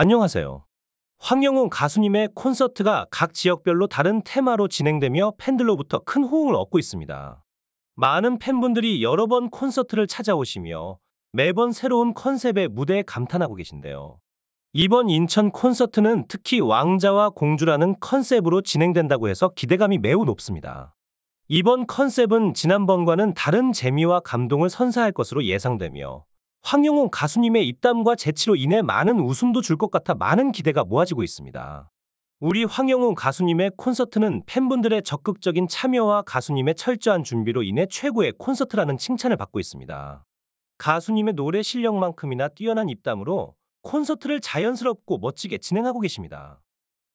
안녕하세요. 황영웅 가수님의 콘서트가 각 지역별로 다른 테마로 진행되며 팬들로부터 큰 호응을 얻고 있습니다. 많은 팬분들이 여러 번 콘서트를 찾아오시며 매번 새로운 컨셉의 무대에 감탄하고 계신데요. 이번 인천 콘서트는 특히 왕자와 공주라는 컨셉으로 진행된다고 해서 기대감이 매우 높습니다. 이번 컨셉은 지난번과는 다른 재미와 감동을 선사할 것으로 예상되며 황영웅 가수님의 입담과 재치로 인해 많은 웃음도 줄 것 같아 많은 기대가 모아지고 있습니다. 우리 황영웅 가수님의 콘서트는 팬분들의 적극적인 참여와 가수님의 철저한 준비로 인해 최고의 콘서트라는 칭찬을 받고 있습니다. 가수님의 노래 실력만큼이나 뛰어난 입담으로 콘서트를 자연스럽고 멋지게 진행하고 계십니다.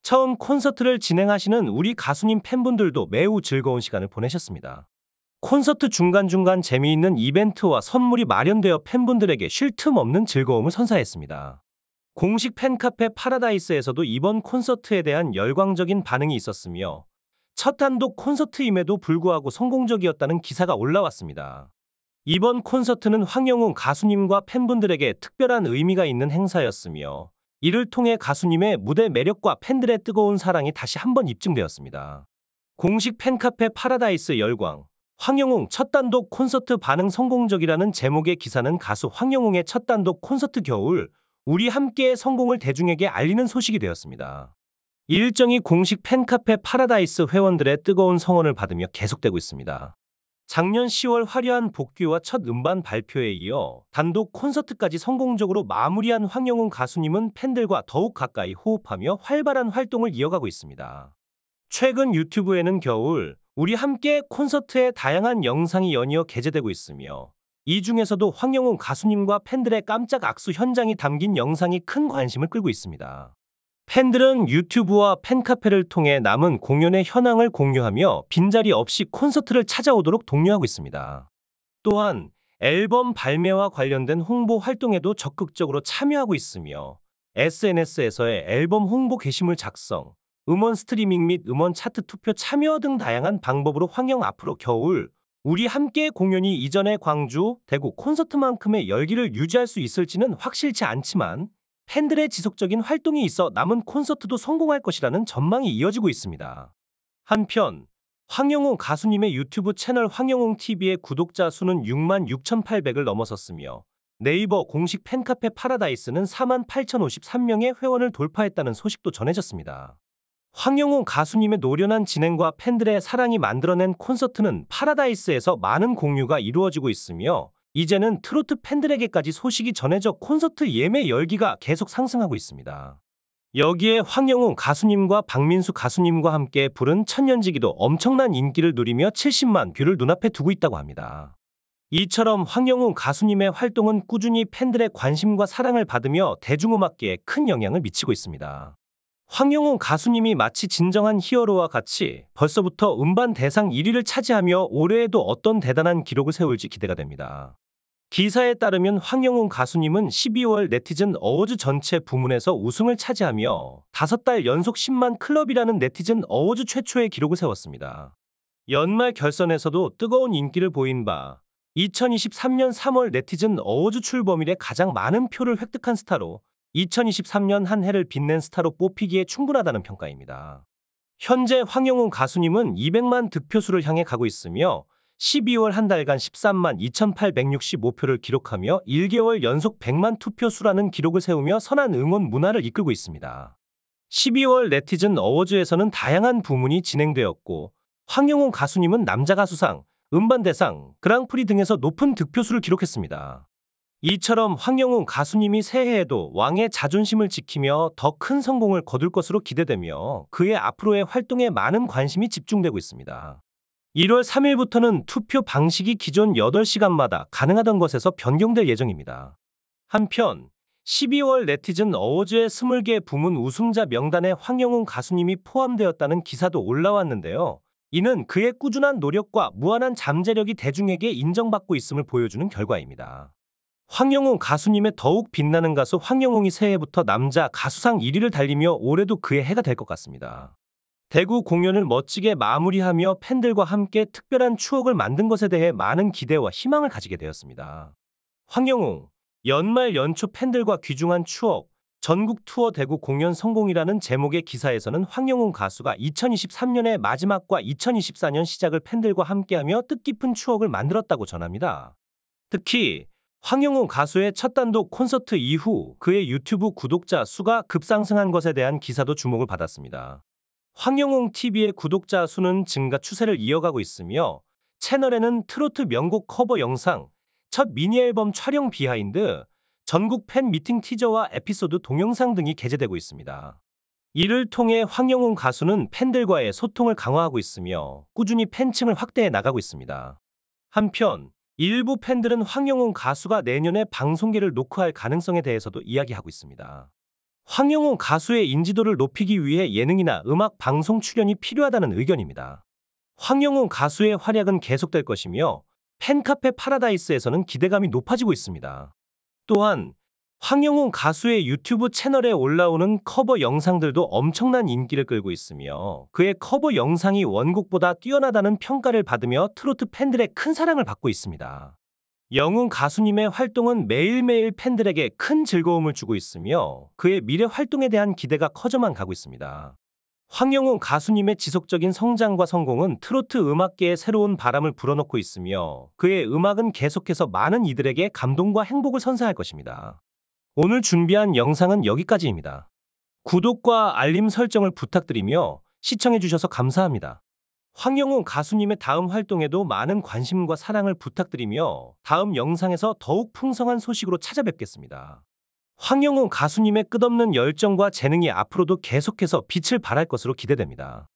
처음 콘서트를 진행하시는 우리 가수님 팬분들도 매우 즐거운 시간을 보내셨습니다. 콘서트 중간중간 재미있는 이벤트와 선물이 마련되어 팬분들에게 쉴 틈 없는 즐거움을 선사했습니다. 공식 팬카페 파라다이스에서도 이번 콘서트에 대한 열광적인 반응이 있었으며 첫 단독 콘서트임에도 불구하고 성공적이었다는 기사가 올라왔습니다. 이번 콘서트는 황영웅 가수님과 팬분들에게 특별한 의미가 있는 행사였으며 이를 통해 가수님의 무대 매력과 팬들의 뜨거운 사랑이 다시 한번 입증되었습니다. 공식 팬카페 파라다이스 열광 황영웅 첫 단독 콘서트 반응 성공적이라는 제목의 기사는 가수 황영웅의 첫 단독 콘서트 겨울 우리 함께의 성공을 대중에게 알리는 소식이 되었습니다. 이 일정이 공식 팬카페 파라다이스 회원들의 뜨거운 성원을 받으며 계속되고 있습니다. 작년 10월 화려한 복귀와 첫 음반 발표에 이어 단독 콘서트까지 성공적으로 마무리한 황영웅 가수님은 팬들과 더욱 가까이 호흡하며 활발한 활동을 이어가고 있습니다. 최근 유튜브에는 겨울 우리 함께 콘서트의 다양한 영상이 연이어 게재되고 있으며 이 중에서도 황영웅 가수님과 팬들의 깜짝 악수 현장이 담긴 영상이 큰 관심을 끌고 있습니다. 팬들은 유튜브와 팬카페를 통해 남은 공연의 현황을 공유하며 빈자리 없이 콘서트를 찾아오도록 독려하고 있습니다. 또한 앨범 발매와 관련된 홍보 활동에도 적극적으로 참여하고 있으며 SNS에서의 앨범 홍보 게시물 작성, 음원 스트리밍 및 음원 차트 투표 참여 등 다양한 방법으로 황영 앞으로 겨울 우리 함께 공연이 이전의 광주, 대구 콘서트만큼의 열기를 유지할 수 있을지는 확실치 않지만 팬들의 지속적인 활동이 있어 남은 콘서트도 성공할 것이라는 전망이 이어지고 있습니다. 한편 황영웅 가수님의 유튜브 채널 황영웅 TV의 구독자 수는 6만 6,800을 넘어섰으며 네이버 공식 팬카페 파라다이스는 4만 8,053명의 회원을 돌파했다는 소식도 전해졌습니다. 황영웅 가수님의 노련한 진행과 팬들의 사랑이 만들어낸 콘서트는 파라다이스에서 많은 공유가 이루어지고 있으며 이제는 트로트 팬들에게까지 소식이 전해져 콘서트 예매 열기가 계속 상승하고 있습니다. 여기에 황영웅 가수님과 박민수 가수님과 함께 부른 천년지기도 엄청난 인기를 누리며 70만 뷰를 눈앞에 두고 있다고 합니다. 이처럼 황영웅 가수님의 활동은 꾸준히 팬들의 관심과 사랑을 받으며 대중음악계에 큰 영향을 미치고 있습니다. 황영웅 가수님이 마치 진정한 히어로와 같이 벌써부터 음반 대상 1위를 차지하며 올해에도 어떤 대단한 기록을 세울지 기대가 됩니다. 기사에 따르면 황영웅 가수님은 12월 네티즌 어워즈 전체 부문에서 우승을 차지하며 5달 연속 10만 클럽이라는 네티즌 어워즈 최초의 기록을 세웠습니다. 연말 결선에서도 뜨거운 인기를 보인 바 2023년 3월 네티즌 어워즈 출범일에 가장 많은 표를 획득한 스타로 2023년 한 해를 빛낸 스타로 뽑히기에 충분하다는 평가입니다. 현재 황영훈 가수님은 200만 득표수를 향해 가고 있으며 12월 한 달간 13만 2,865표를 기록하며 1개월 연속 100만 투표수라는 기록을 세우며 선한 응원 문화를 이끌고 있습니다. 12월 네티즌 어워즈에서는 다양한 부문이 진행되었고 황영훈 가수님은 남자 가수상, 음반대상, 그랑프리 등에서 높은 득표수를 기록했습니다. 이처럼 황영웅 가수님이 새해에도 왕의 자존심을 지키며 더 큰 성공을 거둘 것으로 기대되며 그의 앞으로의 활동에 많은 관심이 집중되고 있습니다. 1월 3일부터는 투표 방식이 기존 8시간마다 가능하던 것에서 변경될 예정입니다. 한편 12월 네티즌 어워즈의 20개 부문 우승자 명단에 황영웅 가수님이 포함되었다는 기사도 올라왔는데요. 이는 그의 꾸준한 노력과 무한한 잠재력이 대중에게 인정받고 있음을 보여주는 결과입니다. 황영웅 가수님의 더욱 빛나는 가수 황영웅이 새해부터 남자 가수상 1위를 달리며 올해도 그의 해가 될 것 같습니다. 대구 공연을 멋지게 마무리하며 팬들과 함께 특별한 추억을 만든 것에 대해 많은 기대와 희망을 가지게 되었습니다. 황영웅, 연말 연초 팬들과 귀중한 추억, 전국 투어 대구 공연 성공이라는 제목의 기사에서는 황영웅 가수가 2023년의 마지막과 2024년 시작을 팬들과 함께하며 뜻깊은 추억을 만들었다고 전합니다. 특히 황영웅 가수의 첫 단독 콘서트 이후 그의 유튜브 구독자 수가 급상승한 것에 대한 기사도 주목을 받았습니다. 황영웅 TV의 구독자 수는 증가 추세를 이어가고 있으며 채널에는 트로트 명곡 커버 영상, 첫 미니 앨범 촬영 비하인드, 전국 팬 미팅 티저와 에피소드 동영상 등이 게재되고 있습니다. 이를 통해 황영웅 가수는 팬들과의 소통을 강화하고 있으며 꾸준히 팬층을 확대해 나가고 있습니다. 한편 일부 팬들은 황영웅 가수가 내년에 방송계를 노크할 가능성에 대해서도 이야기하고 있습니다. 황영웅 가수의 인지도를 높이기 위해 예능이나 음악 방송 출연이 필요하다는 의견입니다. 황영웅 가수의 활약은 계속될 것이며 팬카페 파라다이스에서는 기대감이 높아지고 있습니다. 또한 황영웅 가수의 유튜브 채널에 올라오는 커버 영상들도 엄청난 인기를 끌고 있으며 그의 커버 영상이 원곡보다 뛰어나다는 평가를 받으며 트로트 팬들의 큰 사랑을 받고 있습니다. 영웅 가수님의 활동은 매일매일 팬들에게 큰 즐거움을 주고 있으며 그의 미래 활동에 대한 기대가 커져만 가고 있습니다. 황영웅 가수님의 지속적인 성장과 성공은 트로트 음악계에 새로운 바람을 불어넣고 있으며 그의 음악은 계속해서 많은 이들에게 감동과 행복을 선사할 것입니다. 오늘 준비한 영상은 여기까지입니다. 구독과 알림 설정을 부탁드리며 시청해주셔서 감사합니다. 황영웅 가수님의 다음 활동에도 많은 관심과 사랑을 부탁드리며 다음 영상에서 더욱 풍성한 소식으로 찾아뵙겠습니다. 황영웅 가수님의 끝없는 열정과 재능이 앞으로도 계속해서 빛을 발할 것으로 기대됩니다.